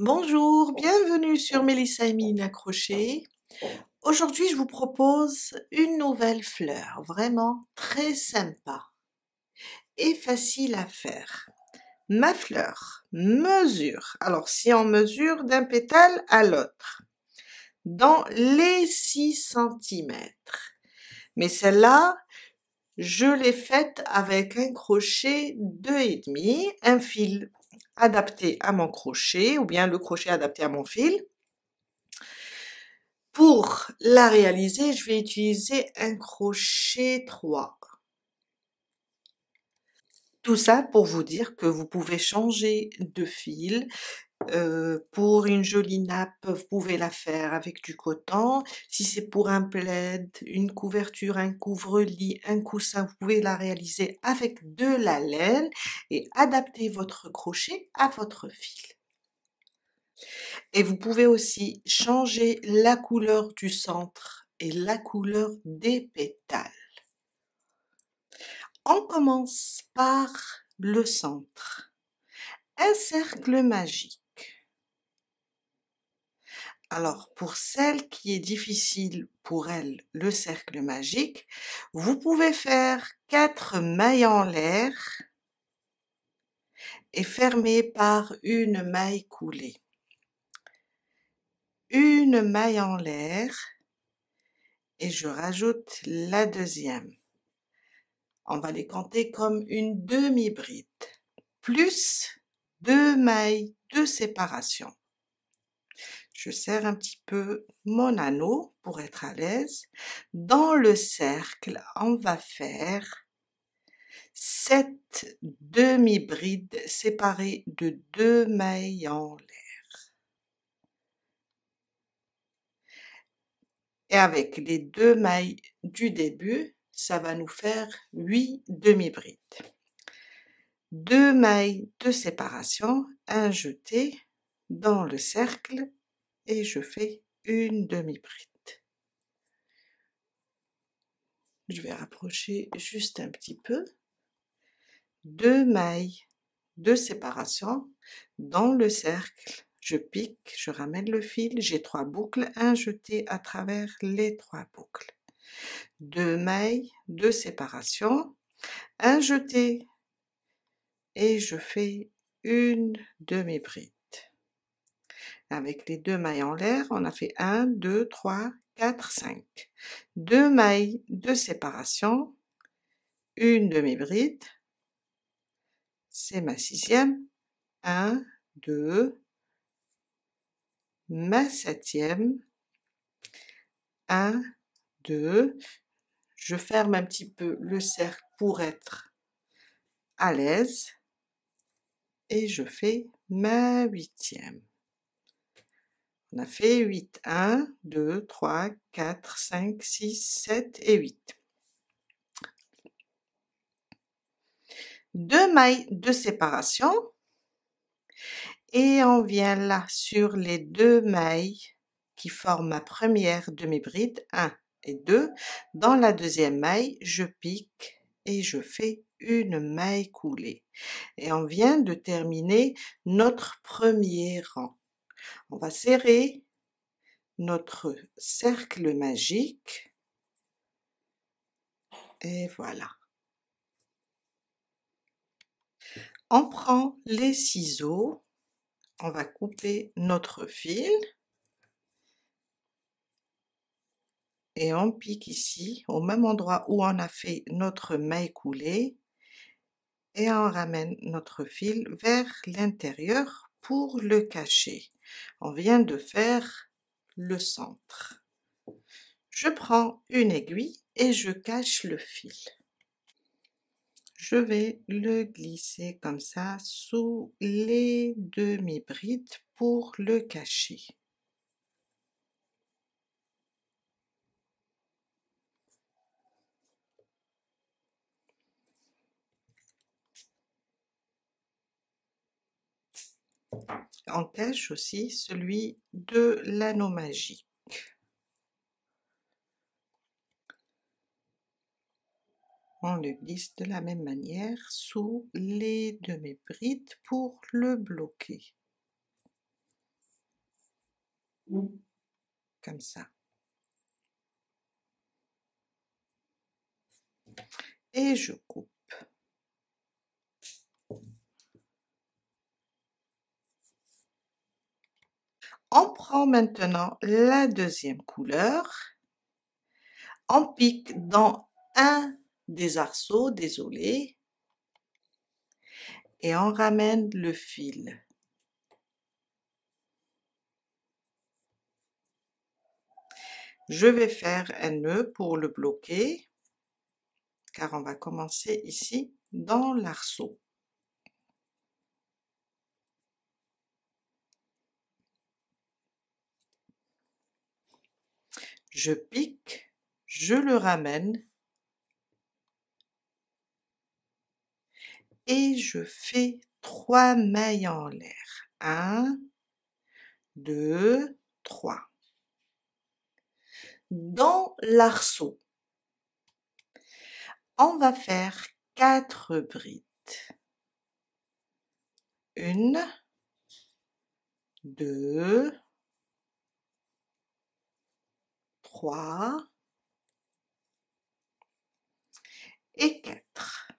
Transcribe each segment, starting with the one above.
Bonjour, bienvenue sur Mélissa et Mine Accrochée. Aujourd'hui, je vous propose une nouvelle fleur, vraiment très sympa et facile à faire. Ma fleur mesure, alors si on mesure d'un pétale à l'autre, dans les 6 cm. Mais celle-là, je l'ai faite avec un crochet 2,5, un fil adapté à mon crochet ou bien le crochet adapté à mon fil. Pour la réaliser, je vais utiliser un crochet 3. Tout ça pour vous dire que vous pouvez changer de fil pour une jolie nappe, vous pouvez la faire avec du coton. Si c'est pour un plaid, une couverture, un couvre-lit, un coussin, vous pouvez la réaliser avec de la laine et adapter votre crochet à votre fil. Et vous pouvez aussi changer la couleur du centre et la couleur des pétales. On commence par le centre. Un cercle magique alors, pour celle qui est difficile pour elle, le cercle magique, vous pouvez faire quatre mailles en l'air et fermer par une maille coulée. Une maille en l'air et je rajoute la deuxième. On va les compter comme une demi-bride, plus deux mailles de séparation je serre un petit peu mon anneau pour être à l'aise. Dans le cercle, on va faire sept demi-brides séparées de deux mailles en l'air. Et avec les deux mailles du début, ça va nous faire huit demi-brides. Deux mailles de séparation, un jeté dans le cercle je fais une demi bride Je vais rapprocher juste un petit peu. Deux mailles de séparation dans le cercle. Je pique, je ramène le fil, j'ai trois boucles, un jeté à travers les trois boucles. Deux mailles de séparation, un jeté et je fais une demi-bride. Avec les deux mailles en l'air, on a fait 1, 2, 3, 4, 5. Deux mailles de séparation, une demi-bride, c'est ma sixième, 1, 2, ma septième, 1, 2, je ferme un petit peu le cercle pour être à l'aise et je fais ma huitième. On fait 8. 1, 2, 3, 4, 5, 6, 7 et 8. Deux mailles de séparation. Et on vient là sur les deux mailles qui forment ma première demi-bride, 1 et 2. Dans la deuxième maille, je pique et je fais une maille coulée. Et on vient de terminer notre premier rang. On va serrer notre cercle magique. Et voilà. On prend les ciseaux, on va couper notre fil et on pique ici au même endroit où on a fait notre maille coulée et on ramène notre fil vers l'intérieur pour le cacher. On vient de faire le centre. Je prends une aiguille et je cache le fil. Je vais le glisser comme ça sous les demi-brides pour le cacher. On cache aussi celui de magique. On le glisse de la même manière sous les demi-brides pour le bloquer. Comme ça. Et je coupe. On prend maintenant la deuxième couleur. On pique dans un des arceaux, désolé. Et on ramène le fil. Je vais faire un nœud pour le bloquer, car on va commencer ici dans l'arceau. Je pique, je le ramène et je fais trois mailles en l'air. Un, deux, trois. Dans l'arceau, on va faire quatre brides. Une, deux, et 4.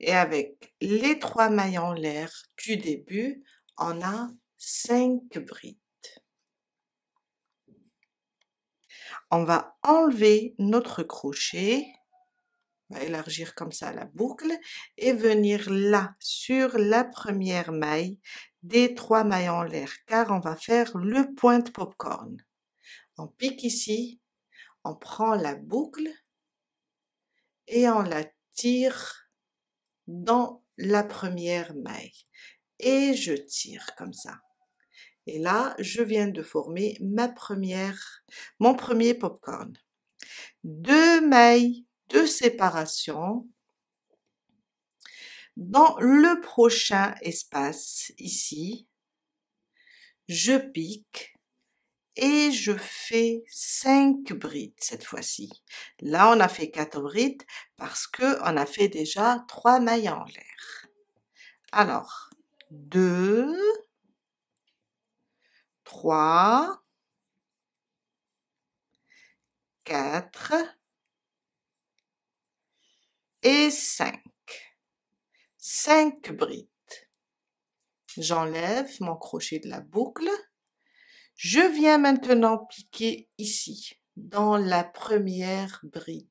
Et avec les trois mailles en l'air du début, on a cinq brides. On va enlever notre crochet, élargir comme ça la boucle et venir là sur la première maille des trois mailles en l'air car on va faire le point de popcorn. On pique ici, on prend la boucle et on la tire dans la première maille. Et je tire comme ça. Et là, je viens de former ma première, mon premier popcorn. Deux mailles de séparation dans le prochain espace, ici, je pique et je fais 5 brides cette fois-ci. Là, on a fait 4 brides parce que on a fait déjà 3 mailles en l'air. Alors, 2, 3, 4 et 5. 5 brides. J'enlève mon crochet de la boucle. Je viens maintenant piquer ici, dans la première bride,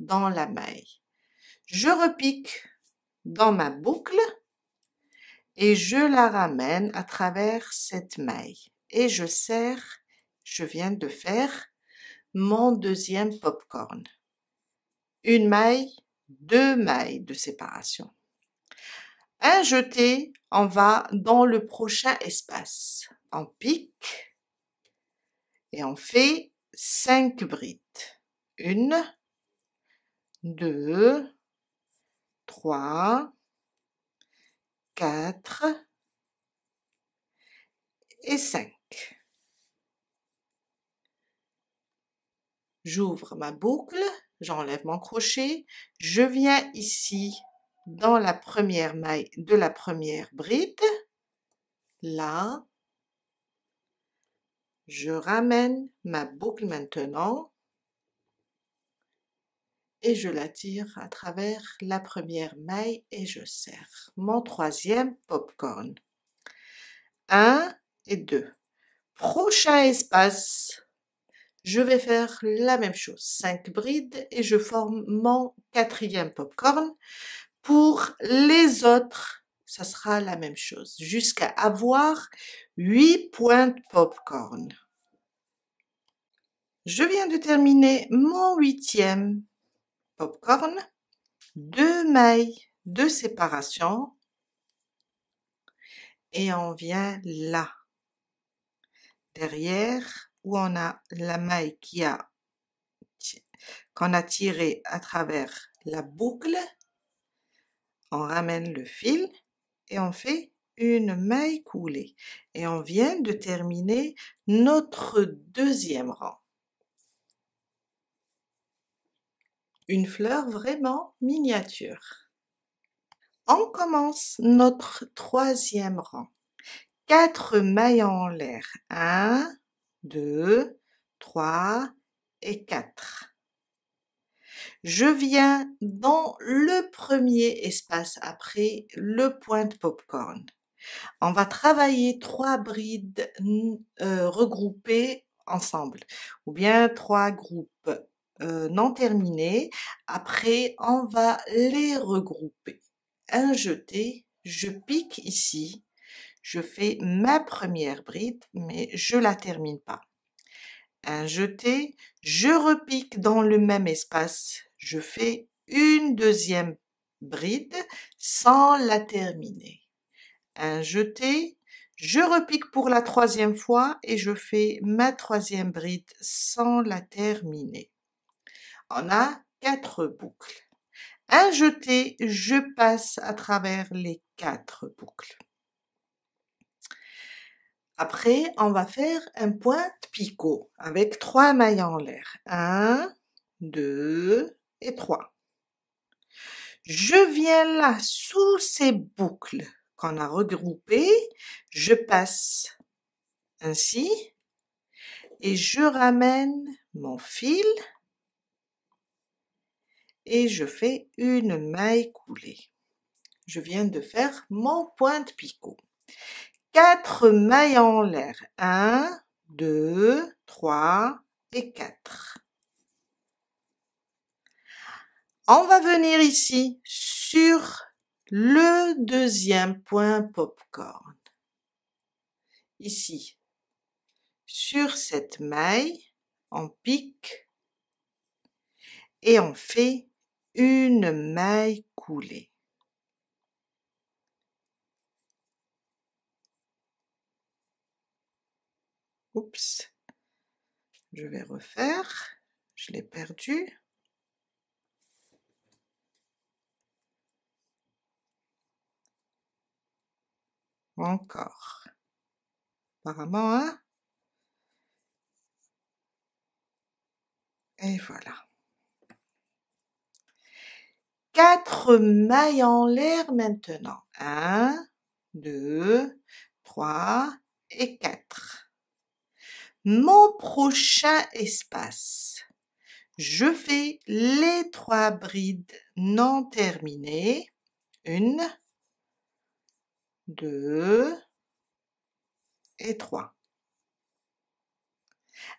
dans la maille. Je repique dans ma boucle et je la ramène à travers cette maille. Et je serre, je viens de faire mon deuxième popcorn. Une maille, deux mailles de séparation. Un jeté, on va dans le prochain espace. On pique et on fait 5 brides. 1, 2, 3, 4 et 5. J'ouvre ma boucle, j'enlève mon crochet, je viens ici dans la première maille de la première bride, là, je ramène ma boucle maintenant et je la tire à travers la première maille et je serre mon troisième popcorn. Un et deux. Prochain espace, je vais faire la même chose. Cinq brides et je forme mon quatrième popcorn. Pour les autres, ça sera la même chose, jusqu'à avoir 8 points de popcorn. Je viens de terminer mon huitième popcorn, deux mailles de séparation et on vient là, derrière où on a la maille qui a qu'on a tiré à travers la boucle on ramène le fil et on fait une maille coulée. Et on vient de terminer notre deuxième rang. Une fleur vraiment miniature. On commence notre troisième rang. Quatre mailles en l'air. 1, 2, 3 et 4. Je viens dans le premier espace après le point de popcorn. On va travailler trois brides euh, regroupées ensemble ou bien trois groupes euh, non terminés. Après, on va les regrouper. Un jeté, je pique ici, je fais ma première bride, mais je la termine pas. Un jeté, je repique dans le même espace, je fais une deuxième bride sans la terminer. Un jeté, je repique pour la troisième fois et je fais ma troisième bride sans la terminer. On a quatre boucles. Un jeté, je passe à travers les quatre boucles. Après, on va faire un point picot avec trois mailles en l'air. Un, deux, et 3. Je viens là sous ces boucles qu'on a regroupées, je passe ainsi et je ramène mon fil et je fais une maille coulée. Je viens de faire mon point de picot. 4 mailles en l'air. 1, 2, 3 et 4. On va venir ici sur le deuxième point popcorn. Ici, sur cette maille, on pique et on fait une maille coulée. Oups, je vais refaire, je l'ai perdu. encore. Apparemment, hein Et voilà. Quatre mailles en l'air maintenant. Un, deux, trois et quatre. Mon prochain espace. Je fais les trois brides non terminées. Une, 2 et 3.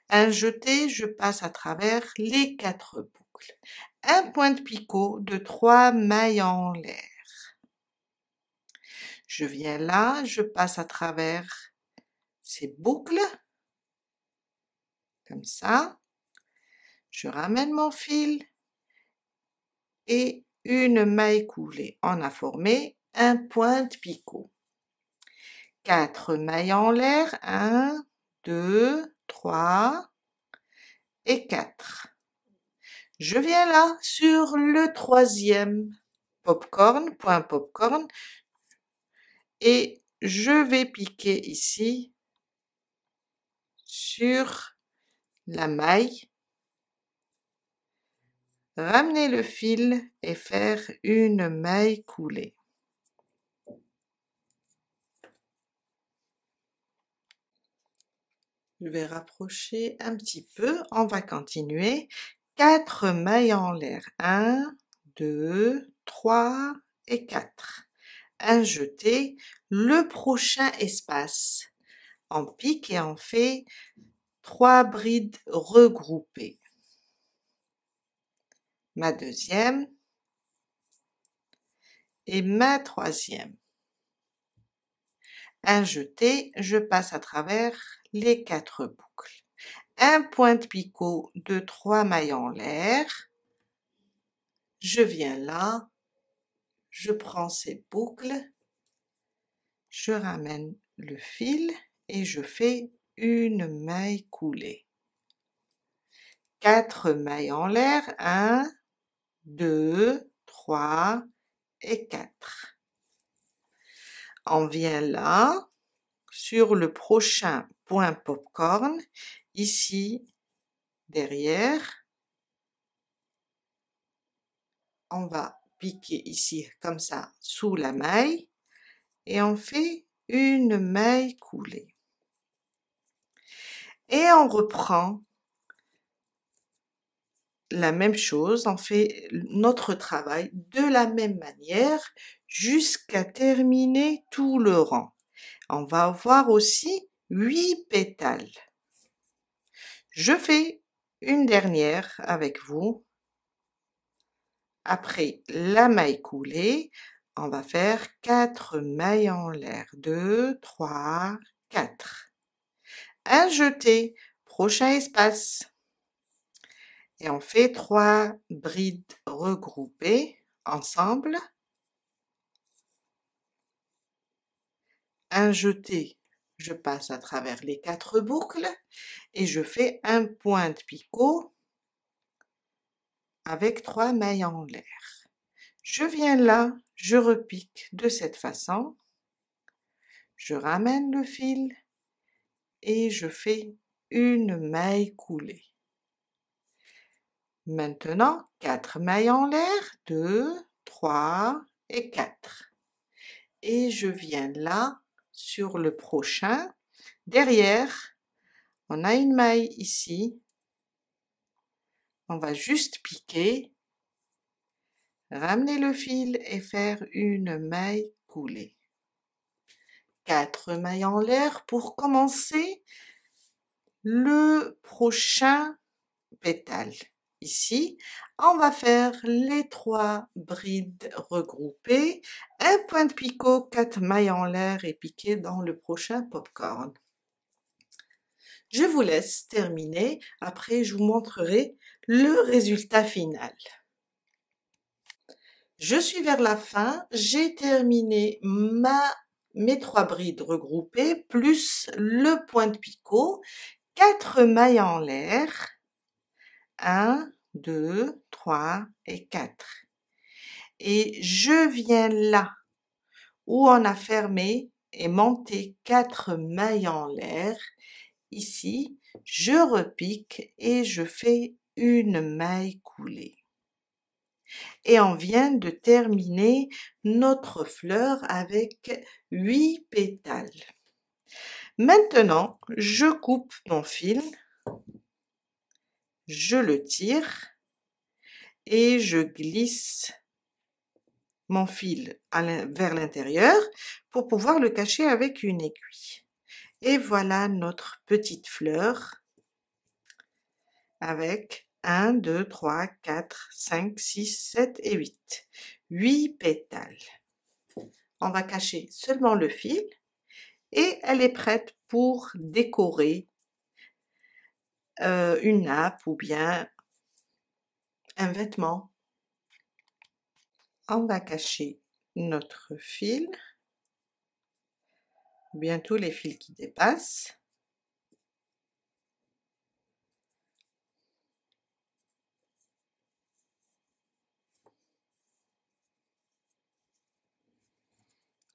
Un jeté, je passe à travers les quatre boucles. Un point de picot de 3 mailles en l'air. Je viens là, je passe à travers ces boucles, comme ça. Je ramène mon fil et une maille coulée. en a formé un point de picot. 4 mailles en l'air. 1, 2, 3 et 4. Je viens là sur le troisième popcorn, point popcorn. Et je vais piquer ici sur la maille. Ramener le fil et faire une maille coulée. Je vais rapprocher un petit peu. On va continuer. 4 mailles en l'air. 1, 2, 3 et 4. Un jeté. Le prochain espace. On pique et on fait 3 brides regroupées. Ma deuxième. Et ma troisième. Un jeté, je passe à travers les quatre boucles. Un point de picot de trois mailles en l'air. Je viens là, je prends ces boucles, je ramène le fil et je fais une maille coulée. Quatre mailles en l'air, 1, 2, 3 et 4. On vient là, sur le prochain point popcorn, ici, derrière. On va piquer ici, comme ça, sous la maille. Et on fait une maille coulée. Et on reprend la même chose, on fait notre travail de la même manière jusqu'à terminer tout le rang. On va avoir aussi huit pétales. Je fais une dernière avec vous. Après la maille coulée, on va faire quatre mailles en l'air. 2, 3, 4. Un jeté, prochain espace et on fait trois brides regroupées ensemble. Un jeté, je passe à travers les quatre boucles et je fais un point de picot avec trois mailles en l'air. Je viens là, je repique de cette façon, je ramène le fil et je fais une maille coulée. Maintenant, quatre mailles en l'air, 2, 3 et 4. Et je viens là sur le prochain. Derrière, on a une maille ici. On va juste piquer, ramener le fil et faire une maille coulée. Quatre mailles en l'air pour commencer le prochain pétale ici, on va faire les trois brides regroupées, un point de picot, quatre mailles en l'air et piqué dans le prochain popcorn. Je vous laisse terminer, après je vous montrerai le résultat final. Je suis vers la fin, j'ai terminé ma, mes trois brides regroupées, plus le point de picot, quatre mailles en l'air, 1, 2, 3 et 4. Et je viens là où on a fermé et monté 4 mailles en l'air. Ici, je repique et je fais une maille coulée. Et on vient de terminer notre fleur avec huit pétales. Maintenant, je coupe mon fil je le tire et je glisse mon fil vers l'intérieur pour pouvoir le cacher avec une aiguille. Et voilà notre petite fleur avec 1, 2, 3, 4, 5, 6, 7 et 8. 8 pétales. On va cacher seulement le fil et elle est prête pour décorer euh, une nappe ou bien un vêtement. On va cacher notre fil, bien tous les fils qui dépassent.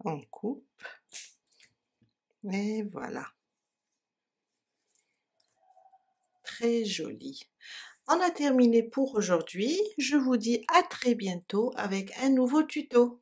on coupe et voilà très On a terminé pour aujourd'hui. Je vous dis à très bientôt avec un nouveau tuto.